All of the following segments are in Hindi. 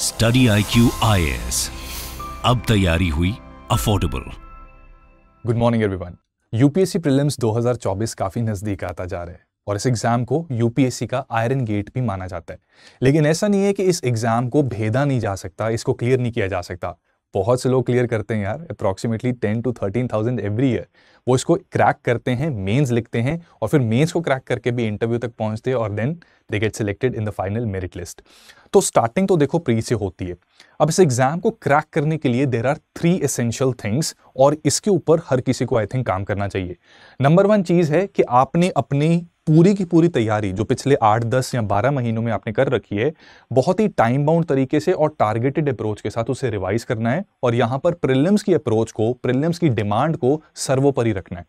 स्टडी आई क्यू आई अब तैयारी हुई affordable good morning everyone UPSC prelims 2024 काफी नजदीक आता जा रहा है और इस एग्जाम को यूपीएससी का आयरन गेट भी माना जाता है लेकिन ऐसा नहीं है कि इस एग्जाम को भेदा नहीं जा सकता इसको क्लियर नहीं किया जा सकता बहुत से लोग क्लियर करते हैं यार approximately ten to thirteen thousand every year वो इसको क्रैक करते हैं मेंस लिखते हैं और फिर मेंस को क्रैक करके भी इंटरव्यू तक पहुंचते हैं और then they get selected in the final merit list तो स्टार्टिंग तो देखो प्री से होती है अब इस एग्जाम को क्रैक करने के लिए there are three essential things और इसके ऊपर हर किसी को आई थिंक काम करना चाहिए नंबर वन चीज़ है कि आपने अपनी पूरी की पूरी तैयारी जो पिछले आठ दस या बारह महीनों में आपने कर रखी है बहुत ही टाइम बाउंड तरीके से और टारगेटेड अप्रोच के साथ उसे रिवाइज करना है और यहाँ पर प्रिलिम्स की अप्रोच को प्रिलिम्स की डिमांड को सर्वोपरि रखना है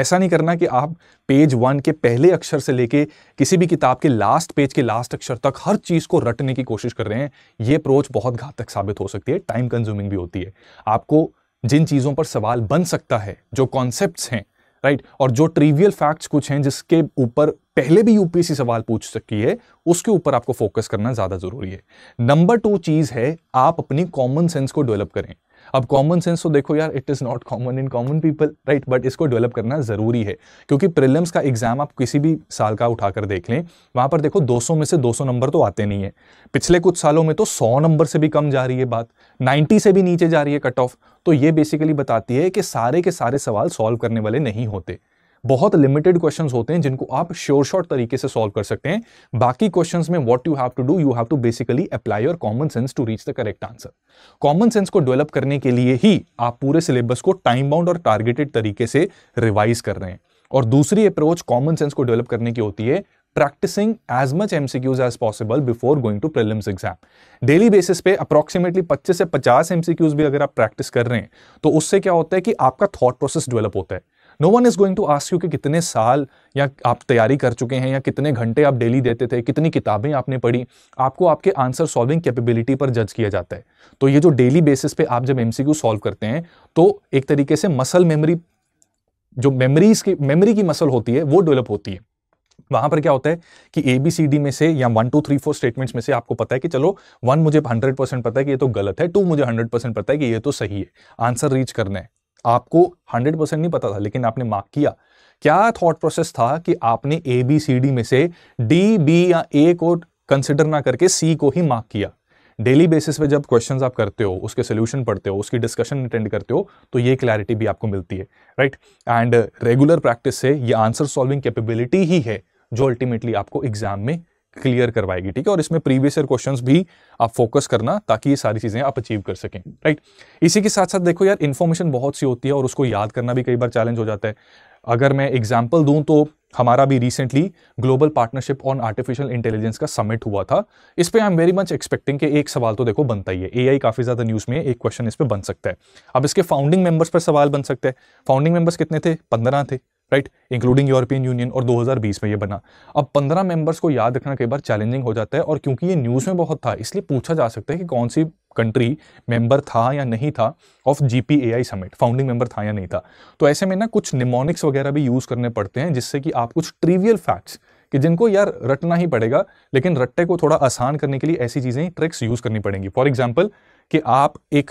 ऐसा नहीं करना कि आप पेज वन के पहले अक्षर से लेके किसी भी किताब के लास्ट पेज के लास्ट अक्षर तक हर चीज़ को रटने की कोशिश कर रहे हैं ये अप्रोच बहुत घातक साबित हो सकती है टाइम कंज्यूमिंग भी होती है आपको जिन चीज़ों पर सवाल बन सकता है जो कॉन्सेप्ट्स हैं राइट right? और जो ट्रिवियल फैक्ट्स कुछ हैं जिसके ऊपर पहले भी यूपीएससी सवाल पूछ सकती है उसके ऊपर आपको फोकस करना ज़्यादा ज़रूरी है नंबर टू चीज़ है आप अपनी कॉमन सेंस को डेवलप करें अब कॉमन सेंस तो देखो यार it is not common in common people right but इसको डेवलप करना ज़रूरी है क्योंकि प्रिलिम्स का एग्जाम आप किसी भी साल का उठाकर देख लें वहाँ पर देखो 200 में से 200 नंबर तो आते नहीं है पिछले कुछ सालों में तो 100 नंबर से भी कम जा रही है बात 90 से भी नीचे जा रही है कट ऑफ तो ये बेसिकली बताती है कि सारे के सारे सवाल सॉल्व करने वाले नहीं होते बहुत लिमिटेड क्वेश्चंस होते हैं जिनको आप श्योर शॉर्ट तरीके से सॉल्व कर सकते हैं बाकी क्वेश्चंस में what you have to do you have to basically apply your common sense to reach the correct answer common sense को डेवलप करने के लिए ही आप पूरे सिलेबस को टाइम बाउंड और टारगेटेड तरीके से रिवाइज कर रहे हैं और दूसरी अप्रोच कॉमन सेंस को डेवलप करने की होती है practicing as much MCQs as possible before going to prelims exam daily basis पे approximately 25 से 50 एमसीक्यूज भी अगर आप प्रैक्टिस कर रहे हैं तो उससे क्या होता है कि आपका थॉट प्रोसेस डेवलप होता है no one is going to ask you कि कितने साल या आप तैयारी कर चुके हैं या कितने घंटे आप डेली देते थे कितनी किताबें आपने पढ़ी आपको आपके आंसर सॉल्विंग कैपेबिलिटी पर जज किया जाता है तो ये जो डेली बेसिस पे आप जब एम सॉल्व करते हैं तो एक तरीके से मसल मेमोरी जो मेमरीज की मेमरी की मसल होती है वो डेवलप होती है वहां पर क्या होता है कि ए बी सी डी में से या one two three four statements में से आपको पता है कि चलो वन मुझे हंड्रेड परसेंट पता है कि ये तो गलत है टू मुझे हंड्रेड परसेंट पता है कि ये तो सही है आंसर रीच करना है आपको 100 परसेंट नहीं पता था लेकिन आपने मार्क किया क्या थॉट प्रोसेस था कि आपने ए बी सी डी में से डी बी या ए को कंसिडर ना करके सी को ही मार्क किया डेली बेसिस पे जब क्वेश्चंस आप करते हो उसके सोल्यूशन पढ़ते हो उसकी डिस्कशन अटेंड करते हो तो ये क्लैरिटी भी आपको मिलती है राइट एंड रेगुलर प्रैक्टिस से ये आंसर सॉल्विंग कैपेबिलिटी ही है जो अल्टीमेटली आपको एग्जाम में क्लियर करवाएगी ठीक है और इसमें प्रीवियस ईयर क्वेश्चंस भी आप फोकस करना ताकि ये सारी चीज़ें आप अचीव कर सकें राइट इसी के साथ साथ देखो यार इन्फॉर्मेशन बहुत सी होती है और उसको याद करना भी कई बार चैलेंज हो जाता है अगर मैं एग्जाम्पल दूं तो हमारा भी recently global partnership on artificial intelligence का समिट हुआ था इस पर I am very much expecting कि एक सवाल तो देखो बनता ही है एआई काफ़ी ज़्यादा न्यूज़ में एक क्वेश्चन इस पर बन सकता है अब इसके फाउंडिंग मेंबर्स पर सवाल बन सकता है फाउंडिंग मेंबर्स कितने थे पंद्रह थे राइट इंक्लूडिंग यूरोपियन यूनियन और 2020 में ये बना अब 15 मेंबर्स को याद रखना कई बार चैलेंजिंग हो जाता है और क्योंकि ये न्यूज़ में बहुत था इसलिए पूछा जा सकता है कि कौन सी कंट्री मेंबर था या नहीं था of G P A I summit founding member था या नहीं था तो ऐसे में ना कुछ निमोनिक्स वगैरह भी यूज़ करने पड़ते हैं जिससे कि आप कुछ ट्रीवियल फैक्ट्स कि जिनको यार रटना ही पड़ेगा लेकिन रट्टे को थोड़ा आसान करने के लिए ऐसी चीज़ें ट्रिक्स यूज़ करनी पड़ेंगी फॉर एग्जाम्पल कि आप एक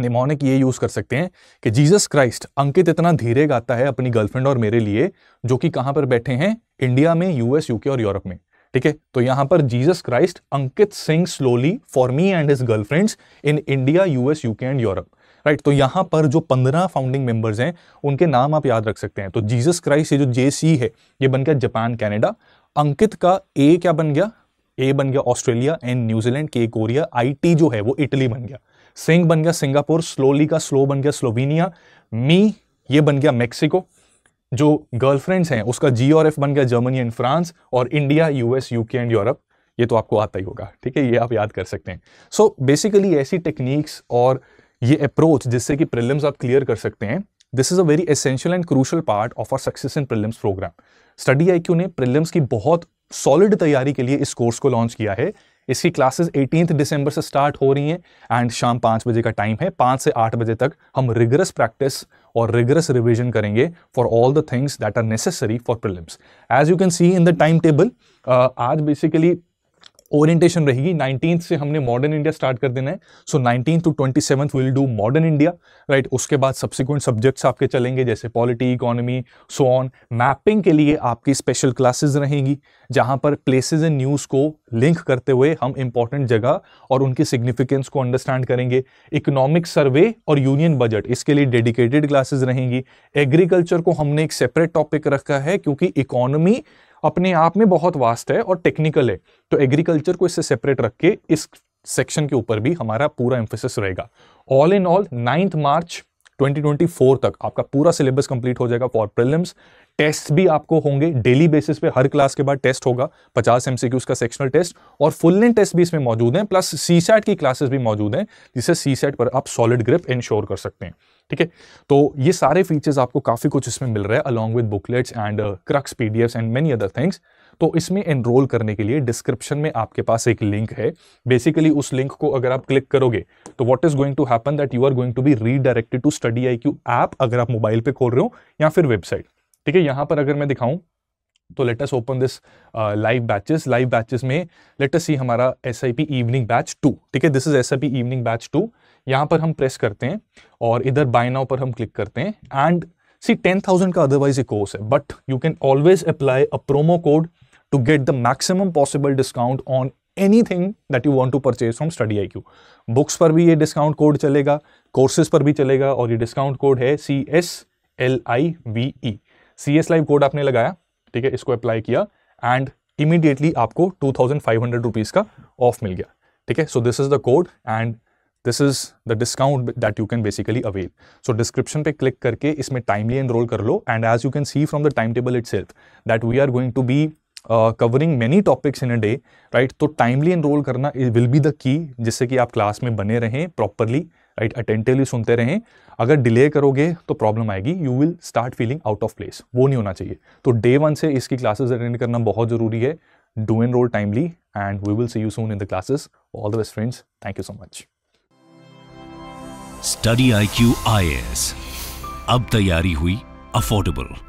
निमोनिक ये यूज़ कर सकते हैं कि जीसस क्राइस्ट अंकित इतना धीरे गाता है अपनी गर्लफ्रेंड और मेरे लिए जो कि कहां पर बैठे हैं इंडिया में यूएस यूके और यूरोप में ठीक है तो यहां पर Jesus Christ Ankit Singh slowly for me and his girlfriends in India US UK and Europe right तो यहां पर जो पंद्रह फाउंडिंग मेंबर्स हैं उनके नाम आप याद रख सकते हैं तो जीसस क्राइस्ट ये जो जे सी है ये बन गया जापान कैनेडा अंकित का ए क्या बन गया ए बन गया ऑस्ट्रेलिया एंड न्यूजीलैंड के कोरिया आई टी जो है वो इटली बन गया सिंग बन गया सिंगापुर स्लोली का स्लो बन गया स्लोवेनिया मी ये बन गया मेक्सिको जो गर्लफ्रेंड्स हैं उसका जी और एफ बन गया जर्मनी एंड फ्रांस और India US UK and Europe ये तो आपको आता ही होगा ठीक है ये आप याद कर सकते हैं सो so, बेसिकली ऐसी टेक्निक्स और ये अप्रोच जिससे कि प्रिलिम्स आप क्लियर कर सकते हैं this is a very essential and crucial part of our success in prelims program study I ने प्रिलिम्स की बहुत सॉलिड तैयारी के लिए इस कोर्स को लॉन्च किया है इसकी क्लासेस एटीनथ दिसंबर से स्टार्ट हो रही हैं एंड शाम पाँच बजे का टाइम है पाँच से आठ बजे तक हम रिगरस प्रैक्टिस और रिगरस रिविजन करेंगे for all the things that are necessary for prelims as you can see in the time table आज बेसिकली ओरिएंटेशन रहेगी नाइनटीन से हमने मॉडर्न इंडिया स्टार्ट कर देना है so nineteen to twenty seven will do modern India right उसके बाद सब्सिक्वेंट सब्जेक्ट्स आपके चलेंगे जैसे polity economy so on mapping के लिए आपकी स्पेशल क्लासेज रहेंगी जहाँ पर प्लेसेस एंड न्यूज़ को लिंक करते हुए हम इंपॉर्टेंट जगह और उनकी सिग्निफिकेंस को अंडरस्टैंड करेंगे इकोनॉमिक सर्वे और यूनियन बजट इसके लिए डेडिकेटेड क्लासेज रहेंगी एग्रीकल्चर को हमने एक सेपरेट टॉपिक रखा है क्योंकि इकोनॉमी अपने आप में बहुत वास्ट है और टेक्निकल है तो एग्रीकल्चर को इससे सेपरेट रख के इस सेक्शन के ऊपर भी हमारा पूरा एम्फोसिस रहेगा all in all ninth March 2024 तक आपका पूरा सिलेबस कंप्लीट हो जाएगा फॉर प्रिलिम्स टेस्ट भी आपको होंगे डेली बेसिस पे हर क्लास के बाद टेस्ट होगा 50 एमसीक्यूज का सेक्शनल टेस्ट और फुल लेंथ टेस्ट भी इसमें मौजूद हैं प्लस सी की क्लासेस भी मौजूद हैं जिससे सी पर आप सॉलिड ग्रिप इंश्योर कर सकते हैं ठीक है तो ये सारे फीचर्स आपको काफ़ी कुछ इसमें मिल रहा है along with booklets and crux P and many other things तो इसमें एनरोल करने के लिए डिस्क्रिप्शन में आपके पास एक लिंक है बेसिकली उस लिंक को अगर आप क्लिक करोगे तो what is going to happen that you are going to be redirected to study I Q app अगर आप मोबाइल पे खोल रहे हो या फिर वेबसाइट ठीक है यहां पर अगर मैं दिखाऊं तो let's open this live batches live batches में लेटस सी हमारा एस इवनिंग बैच टू ठीक है this is S evening batch two यहां पर हम प्रेस करते हैं और इधर बाय नाउ पर हम क्लिक करते हैं एंड सी टेन थाउजेंड का अदरवाइज ये कोर्स है but you can always apply a promo code to get the maximum possible discount on anything that you want to purchase from study I Q books पर भी ये डिस्काउंट कोड चलेगा कोर्सेज पर भी चलेगा और ये डिस्काउंट कोड है C S L I V E C S live code आपने लगाया ठीक है इसको अप्लाई किया एंड इमीडिएटली आपको two thousand five hundred rupees का ऑफ मिल गया ठीक है so this is the code and this is the discount that you can basically avail so description पे क्लिक करके इसमें टाइमली एनरोल कर लो and as you can see from the time table it self that we are going to be covering many topics in a day right तो टाइमली एनरोल करना विल बी द की जिससे कि आप क्लास में बने रहें प्रॉपरली राइट अटेंटिवली सुनते रहें अगर डिले करोगे तो प्रॉब्लम आएगी you will start feeling out of place वो नहीं होना चाहिए तो डे वन से इसकी क्लासेस अटेंड करना बहुत ज़रूरी है do enroll timely and we will see you soon in the classes all the best friends thank you so much study I Q I S अब तैयारी हुई अफोर्डेबल